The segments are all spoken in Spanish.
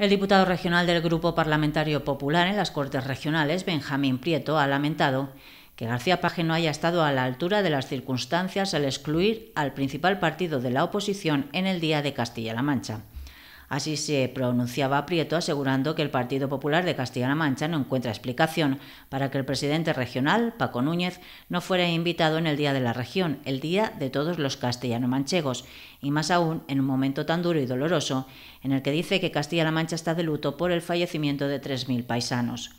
El diputado regional del Grupo Parlamentario Popular en las Cortes Regionales, Benjamín Prieto, ha lamentado que García Page no haya estado a la altura de las circunstancias al excluir al principal partido de la oposición en el Día de Castilla-La Mancha. Así se pronunciaba Prieto asegurando que el Partido Popular de Castilla-La Mancha no encuentra explicación para que el presidente regional, Paco Núñez, no fuera invitado en el Día de la Región, el Día de todos los castellano-manchegos, y más aún en un momento tan duro y doloroso en el que dice que Castilla-La Mancha está de luto por el fallecimiento de 3.000 paisanos.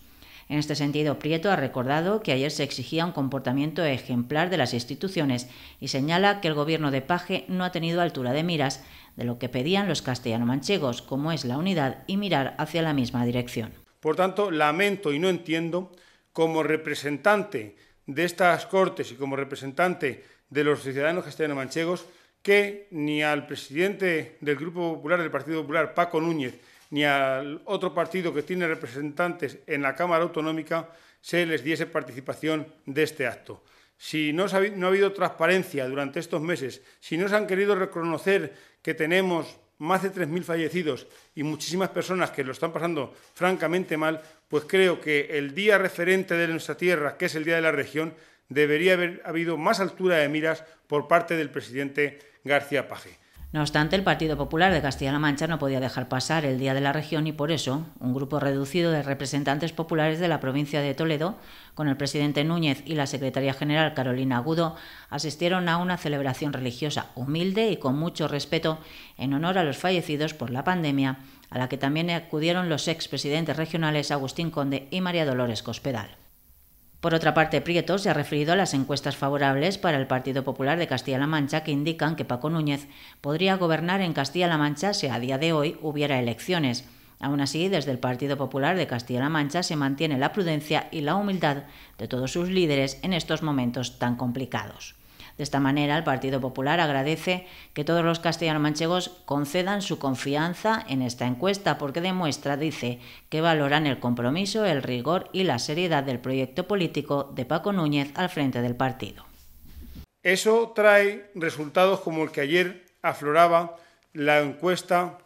En este sentido, Prieto ha recordado que ayer se exigía un comportamiento ejemplar de las instituciones y señala que el gobierno de Paje no ha tenido altura de miras de lo que pedían los castellano-manchegos, como es la unidad, y mirar hacia la misma dirección. Por tanto, lamento y no entiendo, como representante de estas Cortes y como representante de los ciudadanos castellano-manchegos, que ni al presidente del Grupo Popular del Partido Popular, Paco Núñez, ni al otro partido que tiene representantes en la Cámara Autonómica se les diese participación de este acto. Si no, ha habido transparencia durante estos meses, si no se han querido reconocer que tenemos más de 3.000 fallecidos y muchísimas personas que lo están pasando francamente mal, pues creo que el día referente de nuestra tierra, que es el Día de la Región, debería haber habido más altura de miras por parte del presidente García Paje. No obstante, el Partido Popular de Castilla-La Mancha no podía dejar pasar el Día de la Región y por eso un grupo reducido de representantes populares de la provincia de Toledo, con el presidente Núñez y la secretaria general Carolina Agudo, asistieron a una celebración religiosa humilde y con mucho respeto en honor a los fallecidos por la pandemia, a la que también acudieron los expresidentes regionales Agustín Conde y María Dolores Cospedal. Por otra parte, Prieto se ha referido a las encuestas favorables para el Partido Popular de Castilla-La Mancha que indican que Paco Núñez podría gobernar en Castilla-La Mancha si a día de hoy hubiera elecciones. Aún así, desde el Partido Popular de Castilla-La Mancha se mantiene la prudencia y la humildad de todos sus líderes en estos momentos tan complicados. De esta manera, el Partido Popular agradece que todos los castellano-manchegos concedan su confianza en esta encuesta, porque demuestra, dice, que valoran el compromiso, el rigor y la seriedad del proyecto político de Paco Núñez al frente del partido. Eso trae resultados como el que ayer afloraba la encuesta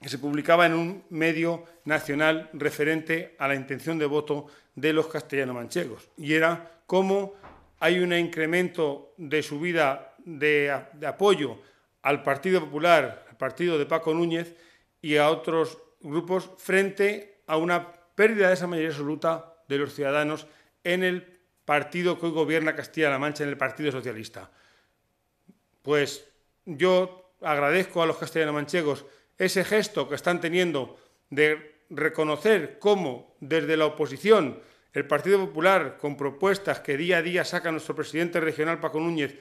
que se publicaba en un medio nacional referente a la intención de voto de los castellano manchegos. Y era cómo hay un incremento de subida de, de apoyo al Partido Popular, al partido de Paco Núñez y a otros grupos frente a una pérdida de esa mayoría absoluta de los ciudadanos en el partido que hoy gobierna Castilla-La Mancha, en el Partido Socialista. Pues yo agradezco a los castellano-manchegos ese gesto que están teniendo de reconocer cómo desde la oposición el Partido Popular, con propuestas que día a día saca nuestro presidente regional Paco Núñez